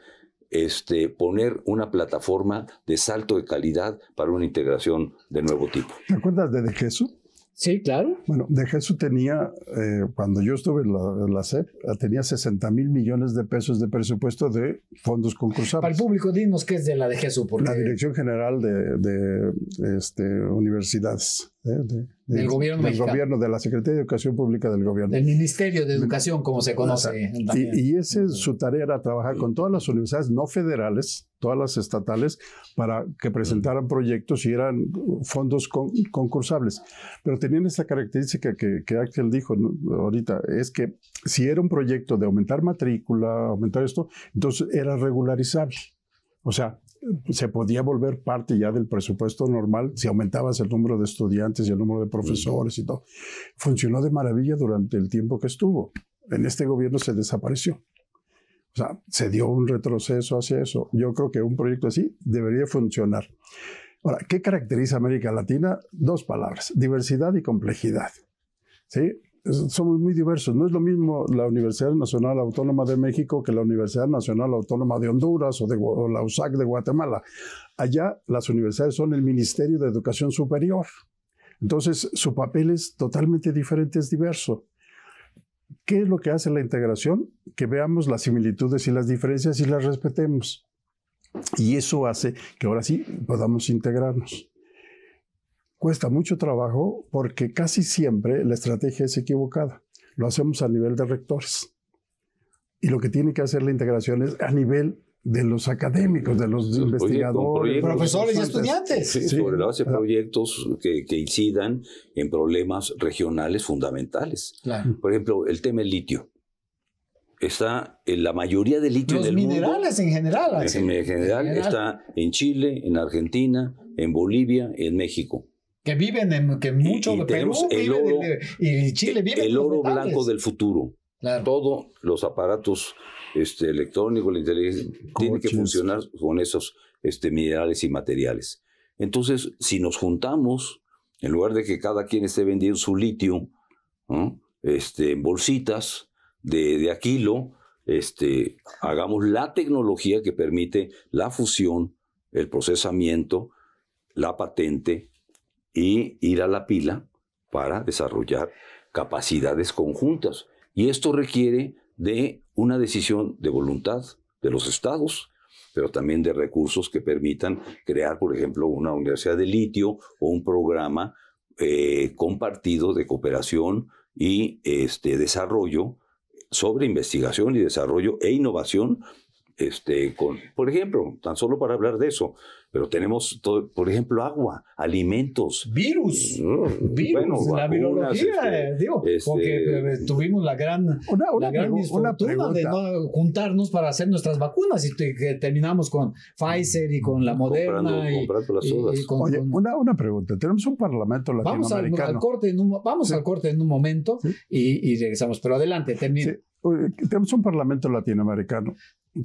Speaker 3: este, poner una plataforma de salto de calidad para una integración de nuevo tipo.
Speaker 4: ¿Te acuerdas de De Jesús? Sí, claro. Bueno, de Jesús tenía, eh, cuando yo estuve en la, SEP, CEP, tenía 60 mil millones de pesos de presupuesto de fondos concursables. Para el público, dinos qué es de la de Jesús. La Dirección General de, de este, Universidades del gobierno del gobierno, de la Secretaría de Educación Pública del gobierno. Del Ministerio de Educación, como se conoce. Y, y su tarea era trabajar con todas las universidades no federales, todas las estatales, para que presentaran proyectos y eran fondos concursables. Pero tenían esa característica que, que Axel dijo ahorita, es que si era un proyecto de aumentar matrícula, aumentar esto, entonces era regularizable. O sea, se podía volver parte ya del presupuesto normal si aumentabas el número de estudiantes y el número de profesores y todo. Funcionó de maravilla durante el tiempo que estuvo. En este gobierno se desapareció. O sea, se dio un retroceso hacia eso. Yo creo que un proyecto así debería funcionar. Ahora, ¿qué caracteriza América Latina? Dos palabras, diversidad y complejidad. ¿Sí? somos muy diversos. No es lo mismo la Universidad Nacional Autónoma de México que la Universidad Nacional Autónoma de Honduras o, de, la USAC de Guatemala. Allá las universidades son el Ministerio de Educación Superior. Entonces, su papel es totalmente diferente, es diverso. ¿Qué es lo que hace la integración? Que veamos las similitudes y las diferencias y las respetemos. Y eso hace que ahora sí podamos integrarnos cuesta mucho trabajo porque casi siempre la estrategia es equivocada. Lo hacemos a nivel de rectores. Y lo que tiene que hacer la integración es a nivel de los académicos, de los, investigadores, profesores y estudiantes.
Speaker 3: Sí, Sobre la base de proyectos que, que, incidan en problemas regionales fundamentales. Por ejemplo, el tema del litio. Está en la mayoría del litio los mundo. minerales en general. en general está en Chile, en Argentina, en Bolivia, en México
Speaker 2: que viven en que mucho Perú el Chile el oro blanco
Speaker 3: del futuro. todo Todos los aparatos este, electrónicos, la inteligencia, tienen que funcionar con esos este, minerales y materiales. Entonces, si nos juntamos, en lugar de que cada quien esté vendiendo su litio este, en bolsitas de, aquilo, este, hagamos la tecnología que permite la fusión, el procesamiento, la patente, y ir a la pila para desarrollar capacidades conjuntas. Y esto requiere de una decisión de voluntad de los estados, pero también de recursos que permitan crear, por ejemplo, una universidad de litio o un programa eh, compartido de cooperación y este, desarrollo sobre investigación y desarrollo e innovación este, con, por ejemplo, tan solo para hablar de eso, pero tenemos, todo, por ejemplo, agua, alimentos. Virus, mm, virus, la virología, este, eh, digo, porque este,
Speaker 2: eh, mm. tuvimos la gran, una, una de no juntarnos para hacer nuestras vacunas y que terminamos con Pfizer y con la Moderna. y,
Speaker 4: una, pregunta, tenemos un parlamento latinoamericano. Vamos al, corte,
Speaker 2: en un, vamos al corte en un momento y, regresamos, pero adelante, termina.
Speaker 4: Tenemos un parlamento latinoamericano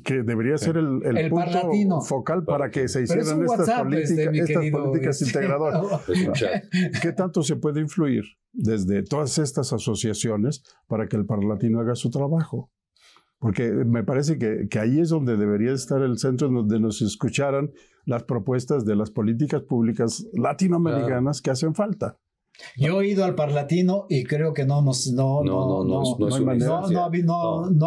Speaker 4: que debería ser el, punto focal para que se hicieran estas, este, políticas este, integradoras. ¿Qué tanto se puede influir desde todas estas asociaciones para que el parlatino haga su trabajo? Porque me parece que, que ahí es donde debería estar el centro, donde nos escucharan las propuestas de las políticas públicas latinoamericanas que hacen falta.
Speaker 2: Yo he ido al Parlatino y creo que no nos no no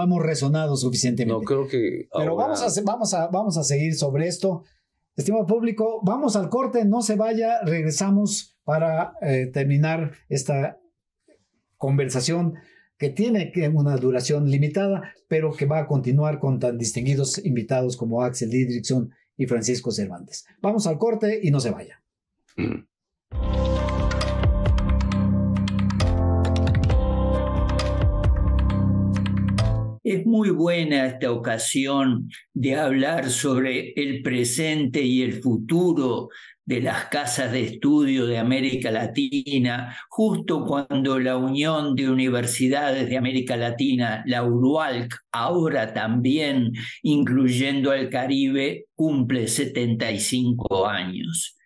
Speaker 2: hemos resonado suficientemente. creo que Pero vamos a vamos a vamos a seguir sobre esto. Estimado público, vamos al corte, no se vaya, regresamos para eh, terminar esta conversación que tiene una duración limitada, pero que va a continuar con tan distinguidos invitados como Axel Didrikson y Francisco Cervantes. Vamos al corte y no se vaya.
Speaker 8: Es muy buena esta ocasión de hablar sobre el presente y el futuro de las casas de estudio de América Latina, justo cuando la Unión de Universidades de América Latina, la URUALC, ahora también incluyendo al Caribe, cumple 75 años.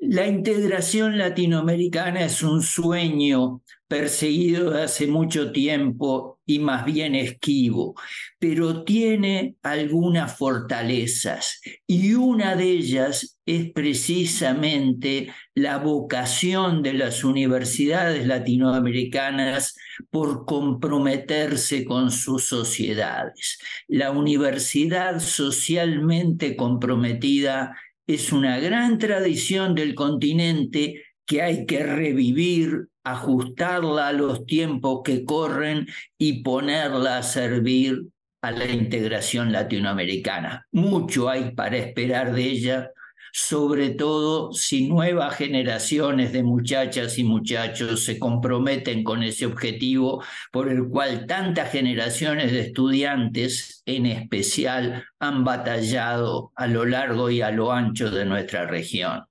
Speaker 8: La integración latinoamericana es un sueño perseguido hace mucho tiempo y más bien esquivo, pero tiene algunas fortalezas y una de ellas es precisamente la vocación de las universidades latinoamericanas por comprometerse con sus sociedades. La universidad socialmente comprometida es una gran tradición del continente que hay que revivir, ajustarla a los tiempos que corren y ponerla a servir a la integración latinoamericana. Mucho hay para esperar de ella, sobre todo si nuevas generaciones de muchachas y muchachos se comprometen con ese objetivo por el cual tantas generaciones de estudiantes en especial han batallado a lo largo y a lo ancho de nuestra región.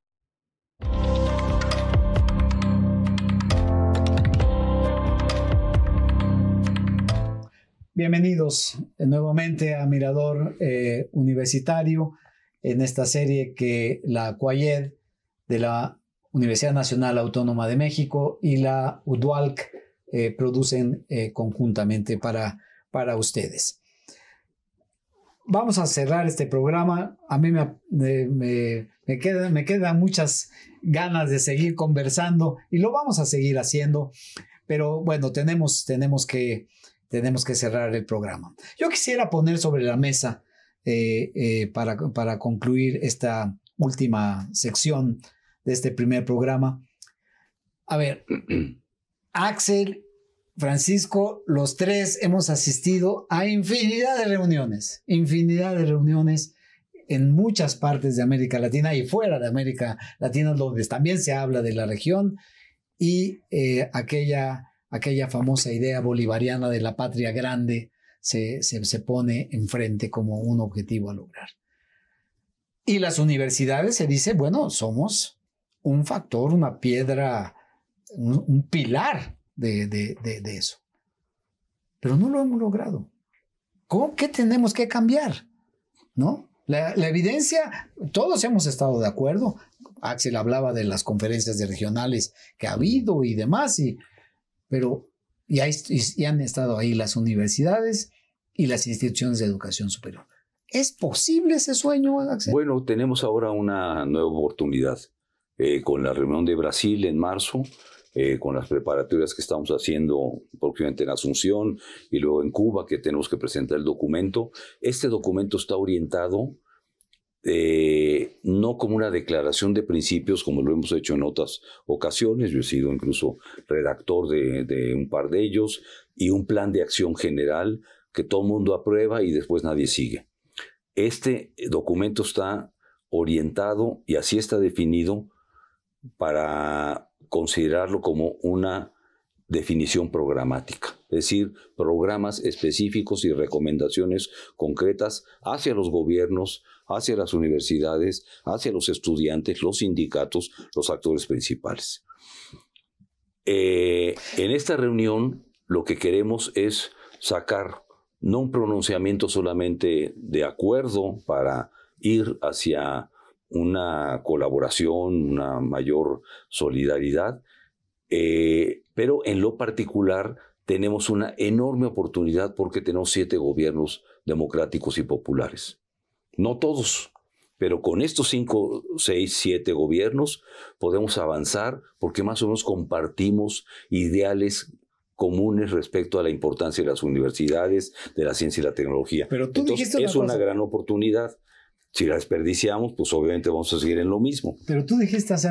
Speaker 2: Bienvenidos nuevamente a Mirador eh, Universitario en esta serie que la CUAYED de la Universidad Nacional Autónoma de México y la UDUALC eh, producen eh, conjuntamente para, para ustedes. Vamos a cerrar este programa. A mí me, me, me quedan muchas ganas de seguir conversando y lo vamos a seguir haciendo, pero bueno, tenemos, tenemos que tenemos que cerrar el programa. Yo quisiera poner sobre la mesa, eh, eh, para, concluir esta última sección de este primer programa, a ver, Axel, Francisco, los tres hemos asistido a infinidad de reuniones, infinidad de reuniones en muchas partes de América Latina y fuera de América Latina, donde también se habla de la región y eh, aquella aquella famosa idea bolivariana de la patria grande se, pone enfrente como un objetivo a lograr. Y las universidades se dice, bueno, somos un factor, una piedra, un, pilar de, eso. Pero no lo hemos logrado. cómo qué tenemos que cambiar? ¿No? La, evidencia, todos hemos estado de acuerdo. Axel hablaba de las conferencias regionales que ha habido y demás, y pero ya, han estado ahí las universidades y las instituciones de educación superior. ¿Es posible ese sueño,
Speaker 3: Bueno, tenemos ahora una nueva oportunidad eh, con la reunión de Brasil en marzo. Eh, con las preparatorias que estamos haciendo próximamente en Asunción y luego en Cuba, que tenemos que presentar el documento. Este documento está orientado eh, no como una declaración de principios como lo hemos hecho en otras ocasiones, yo he sido incluso redactor de, de un par de ellos, y un plan de acción general que todo el mundo aprueba y después nadie sigue. Este documento está orientado y así está definido para considerarlo como una definición programática, es decir, programas específicos y recomendaciones concretas hacia los gobiernos hacia las universidades, hacia los estudiantes, los sindicatos, los actores principales. Eh, en esta reunión lo que queremos es sacar no un pronunciamiento solamente de acuerdo para ir hacia una colaboración, una mayor solidaridad, eh, pero en lo particular tenemos una enorme oportunidad porque tenemos siete gobiernos democráticos y populares. No todos, pero con estos cinco, seis, siete gobiernos podemos avanzar porque más o menos compartimos ideales comunes respecto a la importancia de las universidades, de la ciencia y la tecnología. Pero tú dijiste es una gran oportunidad. Si la desperdiciamos, pues obviamente vamos a seguir en lo mismo.
Speaker 2: Pero tú dijiste hace,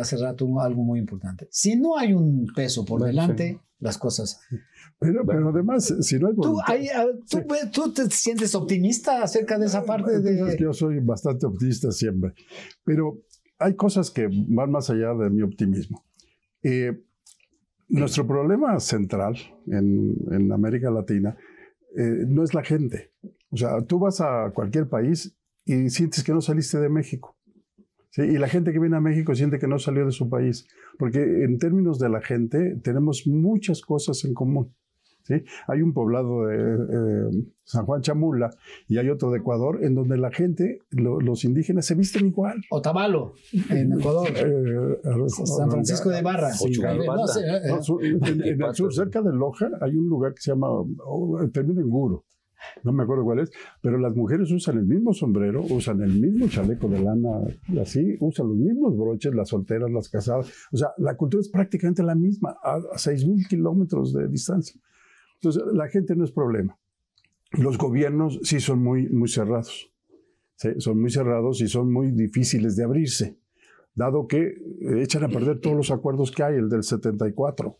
Speaker 2: hace rato algo muy importante. Si no hay un peso por delante, las cosas.
Speaker 4: Pero, además, eh, si no hay ah, ¿Tú, te sientes optimista acerca de esa ah, parte? De... Yo soy bastante optimista siempre, pero hay cosas que van más allá de mi optimismo. Eh, nuestro problema central en, América Latina eh, no es la gente. O sea, tú vas a cualquier país y sientes que no saliste de México y la gente que viene a México siente que no salió de su país, porque en términos de la gente tenemos muchas cosas en común. ¿sí? Hay un poblado de eh, San Juan Chamula y hay otro de Ecuador en donde la gente, los indígenas, se visten igual. Otavalo, en Ecuador. Eh, San Francisco de Barra. no, eh, en, el sur, cerca de Loja, hay un lugar que se llama, oh, termina en Guro no me acuerdo cuál es, pero las mujeres usan el mismo sombrero, usan el mismo chaleco de lana, así, usan los mismos broches, las solteras, las casadas. O sea, la cultura es prácticamente la misma, a, a 6.000 kilómetros de distancia. Entonces, la gente no es problema. Los gobiernos sí son muy, muy cerrados. son muy cerrados y son muy difíciles de abrirse, dado que echan a perder todos los acuerdos que hay, el del 74.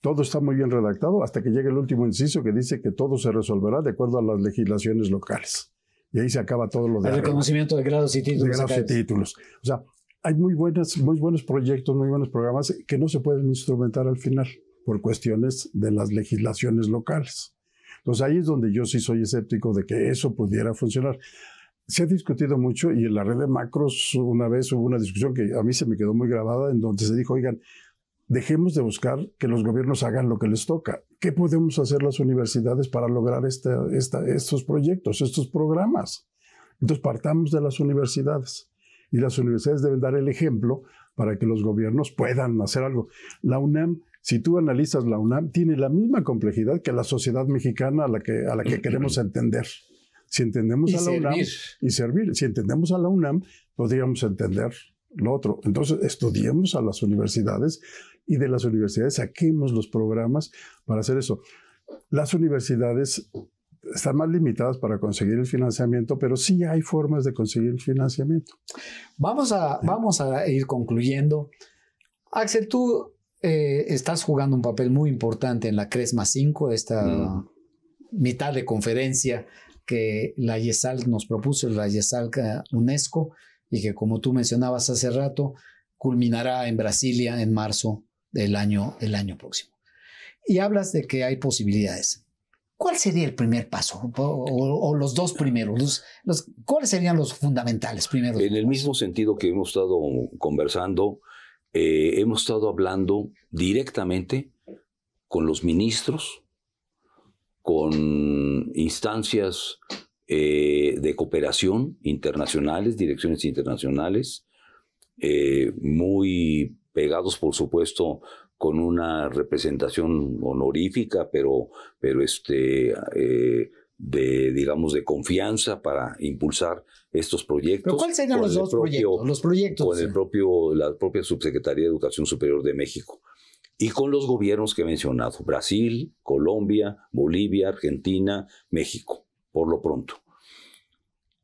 Speaker 4: Todo está muy bien redactado hasta que llega el último inciso que dice que todo se resolverá de acuerdo a las legislaciones locales. Y ahí se acaba todo lo de... El reconocimiento de grados y títulos. De grados y títulos. O sea, hay muy, buenas, muy buenos proyectos, muy buenos programas que no se pueden instrumentar al final por cuestiones de las legislaciones locales. Entonces ahí es donde yo sí soy escéptico de que eso pudiera funcionar. Se ha discutido mucho y en la red de macros una vez hubo una discusión que a mí se me quedó muy grabada en donde se dijo, oigan, dejemos de buscar que los gobiernos hagan lo que les toca. ¿Qué podemos hacer las universidades para lograr estos proyectos, estos programas? Entonces partamos de las universidades y las universidades deben dar el ejemplo para que los gobiernos puedan hacer algo. La UNAM, si tú analizas la UNAM, tiene la misma complejidad que la sociedad mexicana a la que, a la que queremos entender. Si entendemos a la UNAM y servir, si entendemos a la UNAM, podríamos entender lo otro. Entonces, estudiemos a las universidades y de las universidades saquemos los programas para hacer eso. Las universidades están más limitadas para conseguir el financiamiento, pero sí hay formas de conseguir el financiamiento. Vamos a, vamos a ir concluyendo.
Speaker 2: Axel, tú eh, estás jugando un papel muy importante en la Cresma 5, esta mm. mitad de conferencia que la YESAL nos propuso, la YESAL eh, UNESCO y que como tú mencionabas hace rato, culminará en Brasilia en marzo del año, año próximo. Y hablas de que hay posibilidades. ¿Cuál sería el primer paso o, los dos primeros? ¿Cuáles serían los fundamentales primeros?
Speaker 3: En el mismo sentido que hemos estado conversando, eh, hemos estado hablando directamente con los ministros, con instancias eh, de cooperación internacionales, direcciones internacionales, eh, muy pegados, por supuesto, con una representación honorífica, pero, pero este, eh, de, digamos, de confianza para impulsar estos proyectos. cuáles serían los dos
Speaker 2: proyectos? Los proyectos. Con el
Speaker 3: propio, la propia Subsecretaría de Educación Superior de México. Y con los gobiernos que he mencionado, Brasil, Colombia, Bolivia, Argentina, México por lo pronto.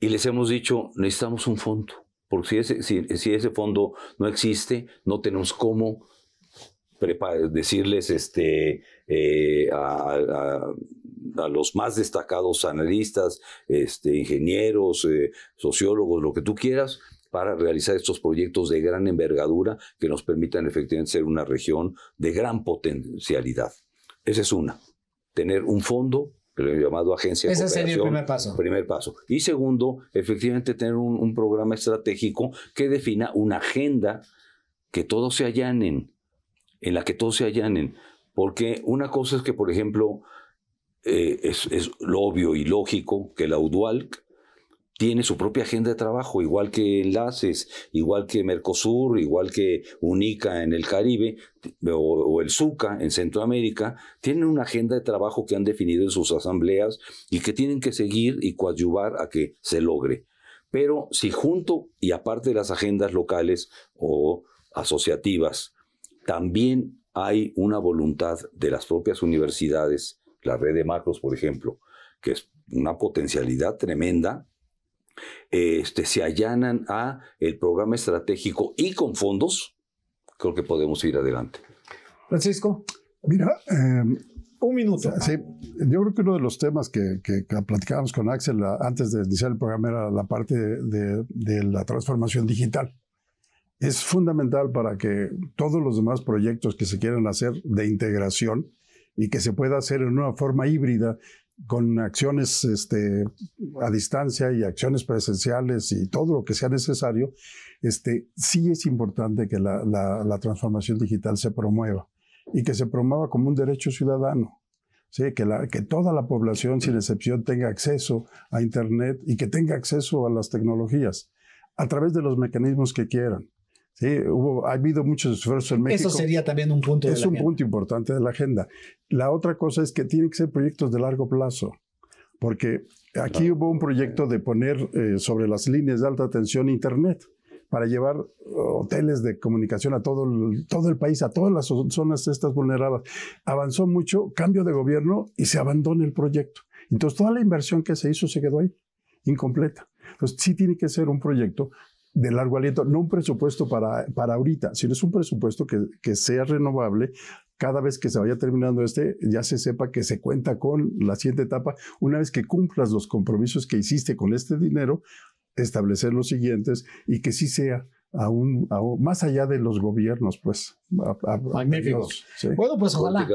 Speaker 3: Y les hemos dicho, necesitamos un fondo, porque si ese, si, ese fondo no existe, no tenemos cómo decirles este, eh, a, los más destacados analistas, este, ingenieros, eh, sociólogos, lo que tú quieras, para realizar estos proyectos de gran envergadura que nos permitan efectivamente ser una región de gran potencialidad. Esa es una, tener un fondo lo llamado agencia Ese sería el primer paso. Primer paso. Y segundo, efectivamente tener un, programa estratégico que defina una agenda que todos se allanen, en la que todos se allanen. Porque una cosa es que, por ejemplo, eh, es, es, lo obvio y lógico que la UDUALC tiene su propia agenda de trabajo, igual que Enlaces, igual que Mercosur, igual que UNICA en el Caribe o, el SUCA en Centroamérica, tienen una agenda de trabajo que han definido en sus asambleas y que tienen que seguir y coadyuvar a que se logre. Pero si junto y aparte de las agendas locales o asociativas, también hay una voluntad de las propias universidades, la red de macros, por ejemplo, que es una potencialidad tremenda, este, se allanan a el programa estratégico y con fondos, creo que podemos ir adelante.
Speaker 4: Francisco. Mira, em, un minuto. Sí, yo creo que uno de los temas que, que, platicábamos con Axel ah, antes de iniciar el programa era la parte de la transformación digital es fundamental para que todos los demás proyectos que se quieran hacer de integración y que se pueda hacer en una forma híbrida con acciones este, a distancia y acciones presenciales y todo lo que sea necesario, este, sí es importante que la, transformación digital se promueva y que se promueva como un derecho ciudadano. que toda la población, sin excepción, tenga acceso a Internet y que tenga acceso a las tecnologías a través de los mecanismos que quieran. Sí, hubo, ha habido muchos esfuerzos en México. Eso sería también
Speaker 2: un punto. Es de la un punto
Speaker 4: importante de la agenda. La otra cosa es que tienen que ser proyectos de largo plazo, porque aquí hubo un proyecto de poner eh, sobre las líneas de alta tensión Internet para llevar oh, hoteles de comunicación a todo todo el país, a todas las zonas estas vulnerables. Avanzó mucho, cambio de gobierno y se abandona el proyecto. Entonces toda la inversión que se hizo se quedó ahí, incompleta. Entonces sí tiene que ser un proyecto de largo aliento, no un presupuesto para, para ahorita, sino es un presupuesto que, que sea renovable cada vez que se vaya terminando este, ya se sepa que se cuenta con la siguiente etapa. Una vez que cumplas los compromisos que hiciste con este dinero, establecer los siguientes y que sí sea aún, más allá de los gobiernos, pues. magníficos. Bueno, pues ojalá.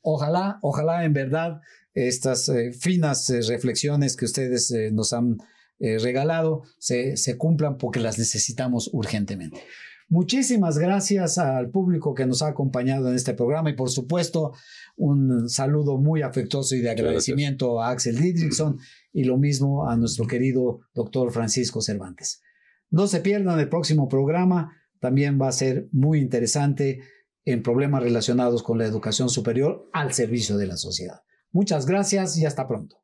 Speaker 2: Ojalá, ojalá en verdad estas eh, finas eh, reflexiones que ustedes eh, nos han eh, regalado se, cumplan porque las necesitamos urgentemente. Muchísimas gracias al público que nos ha acompañado en este programa y por supuesto un saludo muy afectuoso y de agradecimiento a Axel Didrikson y lo mismo a nuestro querido doctor Francisco Cervantes. No se pierdan el próximo programa, también va a ser muy interesante en problemas relacionados con la educación superior al servicio de la sociedad. Muchas gracias y hasta pronto.